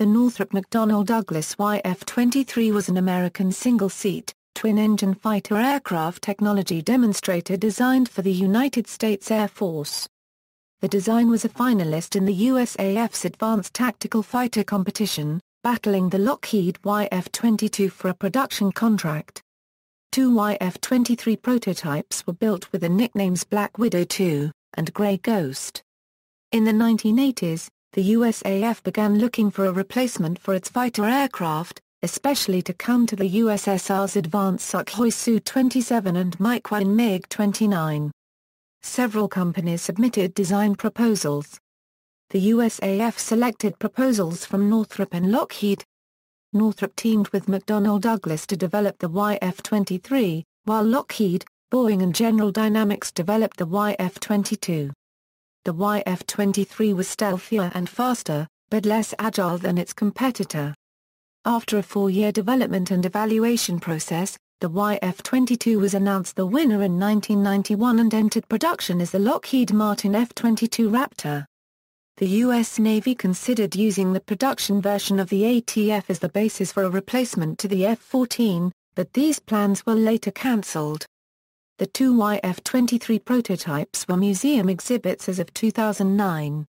The Northrop McDonnell Douglas YF-23 was an American single-seat, twin-engine fighter aircraft technology demonstrator designed for the United States Air Force. The design was a finalist in the USAF's Advanced Tactical Fighter Competition, battling the Lockheed YF-22 for a production contract. Two YF-23 prototypes were built with the nicknames Black Widow II and Grey Ghost. In the 1980s, the USAF began looking for a replacement for its fighter aircraft, especially to counter the USSR's advanced Sukhoi Su-27 and MiG-29. Several companies submitted design proposals. The USAF selected proposals from Northrop and Lockheed. Northrop teamed with McDonnell Douglas to develop the YF-23, while Lockheed, Boeing and General Dynamics developed the YF-22. The YF-23 was stealthier and faster, but less agile than its competitor. After a four-year development and evaluation process, the YF-22 was announced the winner in 1991 and entered production as the Lockheed Martin F-22 Raptor. The U.S. Navy considered using the production version of the ATF as the basis for a replacement to the F-14, but these plans were later cancelled. The two YF-23 prototypes were museum exhibits as of 2009.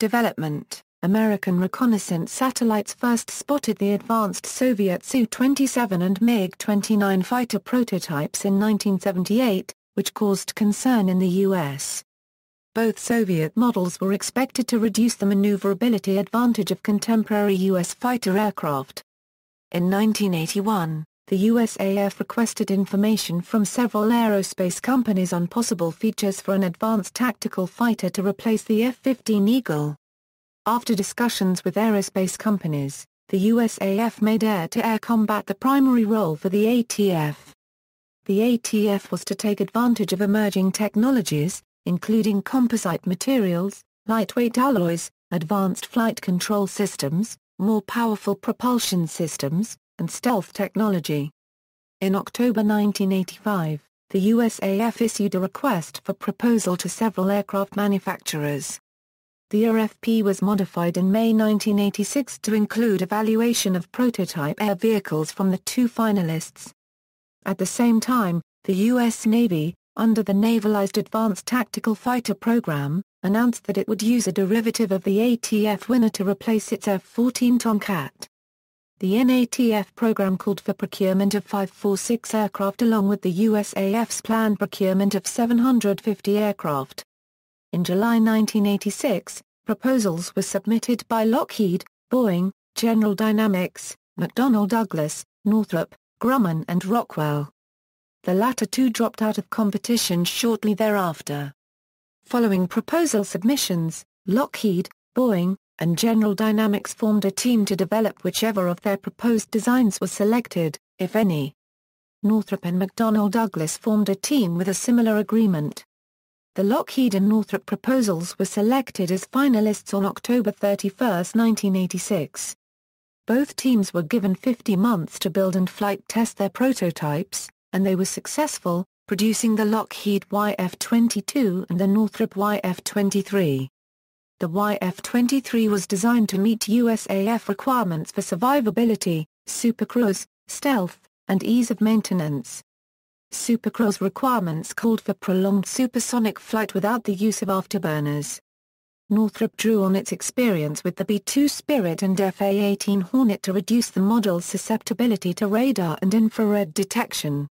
Development American reconnaissance satellites first spotted the advanced Soviet Su-27 and MiG-29 fighter prototypes in 1978, which caused concern in the U.S. Both Soviet models were expected to reduce the maneuverability advantage of contemporary U.S. fighter aircraft. In 1981, the USAF requested information from several aerospace companies on possible features for an advanced tactical fighter to replace the F-15 Eagle. After discussions with aerospace companies, the USAF made air-to-air -air combat the primary role for the ATF. The ATF was to take advantage of emerging technologies, including composite materials, lightweight alloys, advanced flight control systems, more powerful propulsion systems, and stealth technology. In October 1985, the USAF issued a request for proposal to several aircraft manufacturers. The RFP was modified in May 1986 to include evaluation of prototype air vehicles from the two finalists. At the same time, the U.S. Navy, under the Navalized Advanced Tactical Fighter Program, announced that it would use a derivative of the ATF Winner to replace its F-14 Tomcat. The NATF program called for procurement of 546 aircraft along with the USAF's planned procurement of 750 aircraft. In July 1986, proposals were submitted by Lockheed, Boeing, General Dynamics, McDonnell Douglas, Northrop, Grumman and Rockwell. The latter two dropped out of competition shortly thereafter. Following proposal submissions, Lockheed, Boeing, and General Dynamics formed a team to develop whichever of their proposed designs was selected, if any. Northrop and McDonnell Douglas formed a team with a similar agreement. The Lockheed and Northrop proposals were selected as finalists on October 31, 1986. Both teams were given 50 months to build and flight test their prototypes, and they were successful, producing the Lockheed YF-22 and the Northrop YF-23. The YF-23 was designed to meet USAF requirements for survivability, supercruise, stealth, and ease of maintenance. Supercruise requirements called for prolonged supersonic flight without the use of afterburners. Northrop drew on its experience with the B-2 Spirit and F-A-18 Hornet to reduce the model's susceptibility to radar and infrared detection.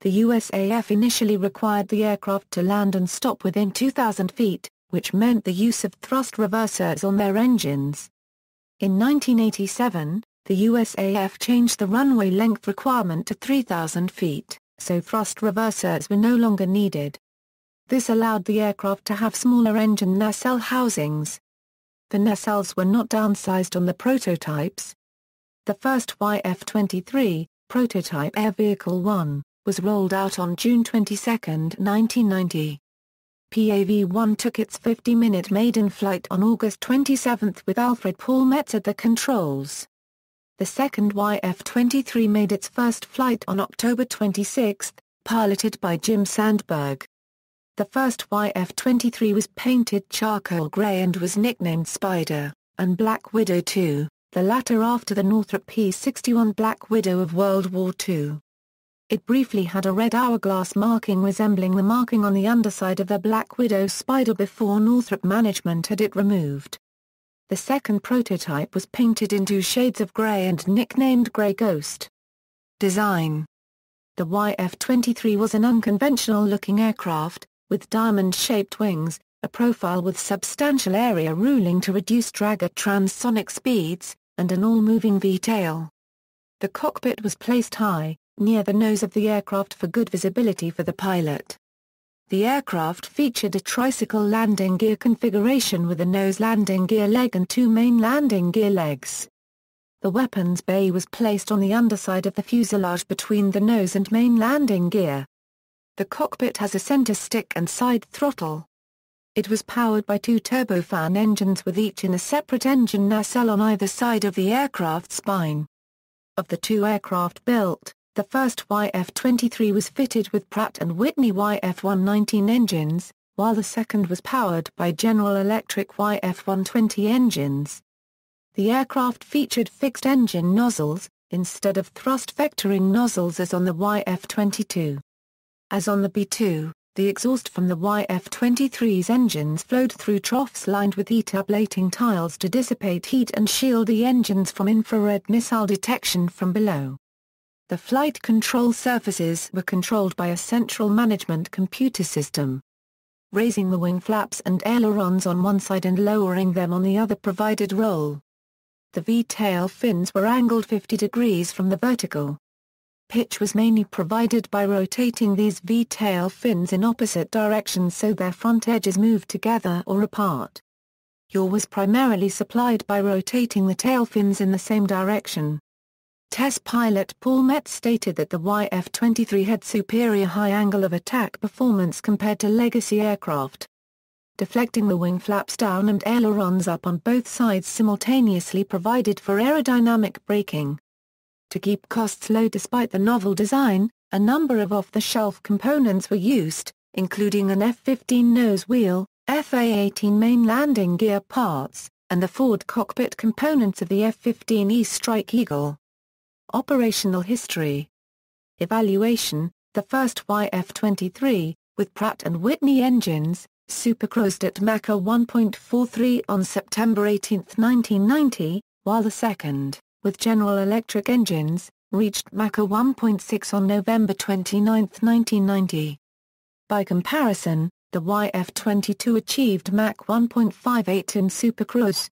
The USAF initially required the aircraft to land and stop within 2,000 feet, which meant the use of thrust reversers on their engines. In 1987, the USAF changed the runway length requirement to 3,000 feet, so thrust reversers were no longer needed. This allowed the aircraft to have smaller engine nacelle housings. The nacelles were not downsized on the prototypes. The first YF-23, prototype Air Vehicle 1, was rolled out on June 22, 1990. PAV-1 took its 50-minute maiden flight on August 27 with Alfred Paul Metz at the controls. The second YF-23 made its first flight on October 26, piloted by Jim Sandberg. The first YF-23 was painted charcoal gray and was nicknamed Spider, and Black Widow II, the latter after the Northrop P-61 Black Widow of World War II. It briefly had a red hourglass marking resembling the marking on the underside of the Black Widow spider before Northrop management had it removed. The second prototype was painted in two shades of grey and nicknamed Grey Ghost. Design The YF-23 was an unconventional-looking aircraft, with diamond-shaped wings, a profile with substantial area ruling to reduce drag at transonic speeds, and an all-moving V-tail. The cockpit was placed high, near the nose of the aircraft for good visibility for the pilot. The aircraft featured a tricycle landing gear configuration with a nose landing gear leg and two main landing gear legs. The weapons bay was placed on the underside of the fuselage between the nose and main landing gear. The cockpit has a center stick and side throttle. It was powered by two turbofan engines with each in a separate engine nacelle on either side of the aircraft spine. Of the two aircraft built, the first YF-23 was fitted with Pratt & Whitney YF-119 engines, while the second was powered by General Electric YF-120 engines. The aircraft featured fixed-engine nozzles, instead of thrust vectoring nozzles as on the YF-22. As on the B-2, the exhaust from the YF-23's engines flowed through troughs lined with heat ablating tiles to dissipate heat and shield the engines from infrared missile detection from below. The flight control surfaces were controlled by a central management computer system. Raising the wing flaps and ailerons on one side and lowering them on the other provided roll. The V-tail fins were angled 50 degrees from the vertical. Pitch was mainly provided by rotating these V-tail fins in opposite directions so their front edges moved together or apart. Yaw was primarily supplied by rotating the tail fins in the same direction. Test pilot Paul Metz stated that the YF-23 had superior high angle of attack performance compared to legacy aircraft. Deflecting the wing flaps down and ailerons up on both sides simultaneously provided for aerodynamic braking. To keep costs low despite the novel design, a number of off-the-shelf components were used, including an F-15 nose wheel, FA-18 main landing gear parts, and the Ford cockpit components of the F-15E Strike Eagle. Operational history. Evaluation, the first YF-23, with Pratt & Whitney engines, supercruised at Mach 1.43 on September 18, 1990, while the second, with General Electric engines, reached Mach 1.6 on November 29, 1990. By comparison, the YF-22 achieved Mach 1.58 in supercruise,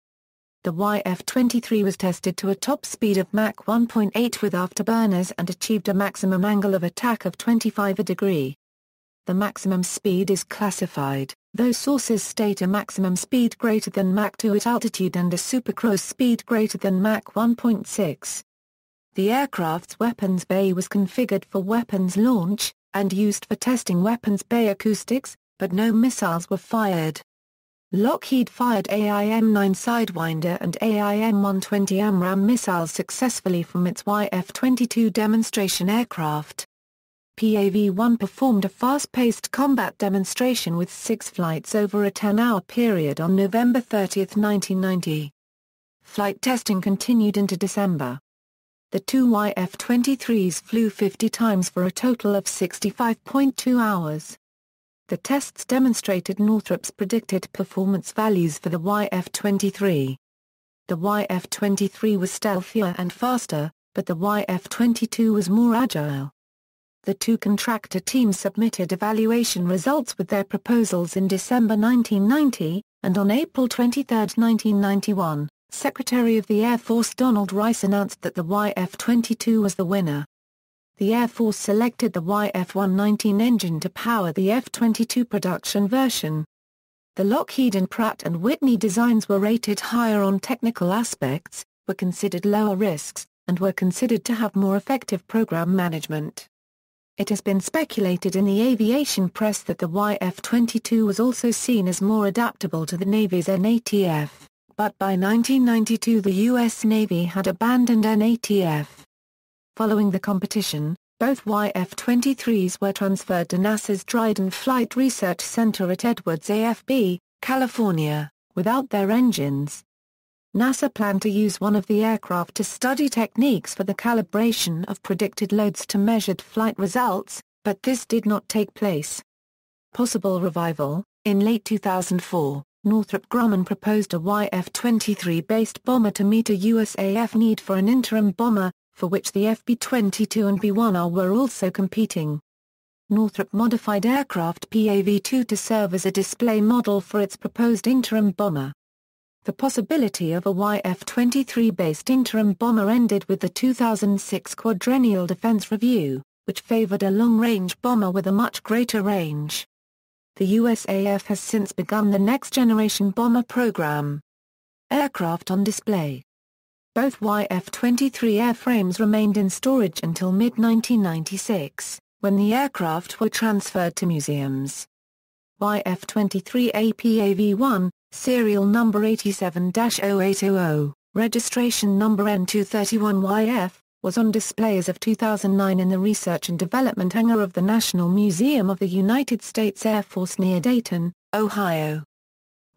the YF-23 was tested to a top speed of Mach 1.8 with afterburners and achieved a maximum angle of attack of 25 a degree. The maximum speed is classified, though sources state a maximum speed greater than Mach 2 at altitude and a supercross speed greater than Mach 1.6. The aircraft's weapons bay was configured for weapons launch, and used for testing weapons bay acoustics, but no missiles were fired. Lockheed fired AIM-9 Sidewinder and AIM-120 AMRAAM missiles successfully from its YF-22 demonstration aircraft. PAV-1 performed a fast-paced combat demonstration with six flights over a 10-hour period on November 30, 1990. Flight testing continued into December. The two YF-23s flew 50 times for a total of 65.2 hours. The tests demonstrated Northrop's predicted performance values for the YF-23. The YF-23 was stealthier and faster, but the YF-22 was more agile. The two contractor teams submitted evaluation results with their proposals in December 1990, and on April 23, 1991, Secretary of the Air Force Donald Rice announced that the YF-22 was the winner the Air Force selected the YF-119 engine to power the F-22 production version. The Lockheed and Pratt & Whitney designs were rated higher on technical aspects, were considered lower risks, and were considered to have more effective program management. It has been speculated in the aviation press that the YF-22 was also seen as more adaptable to the Navy's NATF, but by 1992 the U.S. Navy had abandoned NATF. Following the competition, both YF-23s were transferred to NASA's Dryden Flight Research Center at Edwards AFB, California, without their engines. NASA planned to use one of the aircraft to study techniques for the calibration of predicted loads to measured flight results, but this did not take place. Possible revival In late 2004, Northrop Grumman proposed a YF-23-based bomber to meet a USAF need for an interim bomber, for which the FB-22 and B-1R were also competing. Northrop modified aircraft PAV-2 to serve as a display model for its proposed interim bomber. The possibility of a YF-23-based interim bomber ended with the 2006 Quadrennial Defense Review, which favored a long-range bomber with a much greater range. The USAF has since begun the next-generation bomber program. Aircraft on display both YF-23 airframes remained in storage until mid-1996, when the aircraft were transferred to museums. YF-23 APAV-1, serial number 87-0800, registration number N231YF, was on display as of 2009 in the Research and Development Hangar of the National Museum of the United States Air Force near Dayton, Ohio.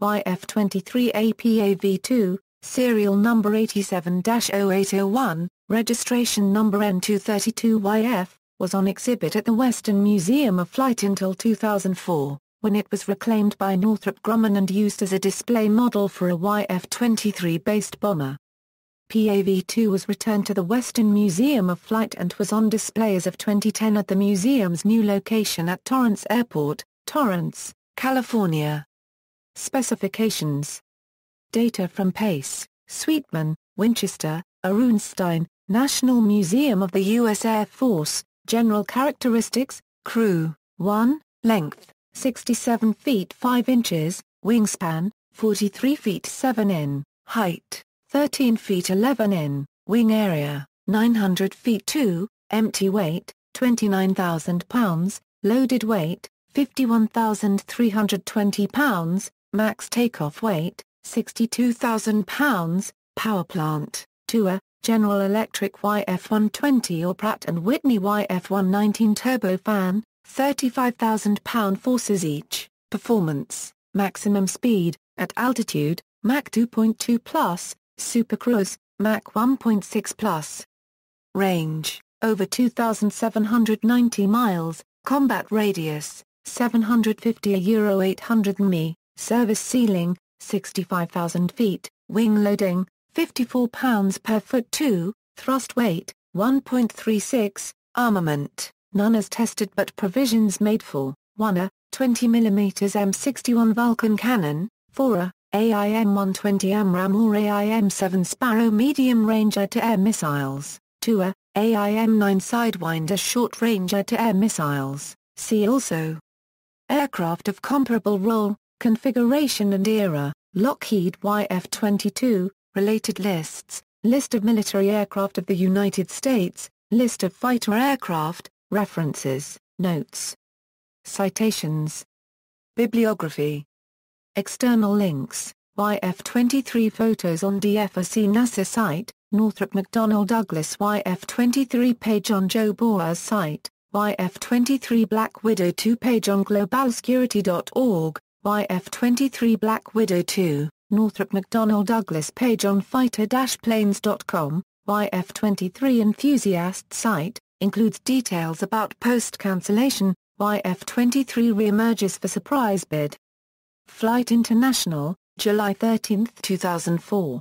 YF-23 APAV-2, serial number 87-0801, registration number N232YF, was on exhibit at the Western Museum of Flight until 2004, when it was reclaimed by Northrop Grumman and used as a display model for a YF-23-based bomber. PAV-2 was returned to the Western Museum of Flight and was on display as of 2010 at the museum's new location at Torrance Airport, Torrance, California. Specifications Data from Pace, Sweetman, Winchester, Arunstein, National Museum of the U.S. Air Force, General Characteristics, Crew, 1, Length, 67 feet 5 inches, Wingspan, 43 feet 7 in, Height, 13 feet 11 in, Wing Area, 900 feet 2, Empty Weight, 29,000 pounds, Loaded Weight, 51,320 pounds, Max Takeoff Weight, £62,000, power plant, Tua, General Electric YF120 or Pratt & Whitney YF119 turbofan, £35,000 forces each, performance, maximum speed, at altitude, Mach 2.2 plus, supercruise, Mach 1.6 plus. Range, over 2,790 miles, combat radius, 750 Euro 800 mi, service ceiling, 65,000 feet, wing loading, 54 pounds per foot 2, thrust weight, 1.36, armament, none as tested but provisions made for, 1 a, 20 mm M61 Vulcan cannon, 4 a, AIM 120 AMRAAM or AIM 7 Sparrow medium range air-to-air missiles, 2 a, AIM 9 Sidewinder short range air-to-air missiles, see also. Aircraft of comparable role, Configuration and era, Lockheed YF-22, related lists, list of military aircraft of the United States, list of fighter aircraft, references, notes. Citations. Bibliography. External links. YF-23 photos on DFRC NASA site, Northrop McDonnell Douglas YF-23 page on Joe Boer's site, YF-23 Black Widow 2 page on globalsecurity.org, YF-23 Black Widow 2, Northrop McDonnell Douglas page on fighter-planes.com, YF-23 enthusiast site, includes details about post-cancellation, YF-23 reemerges for surprise bid. Flight International, July 13, 2004.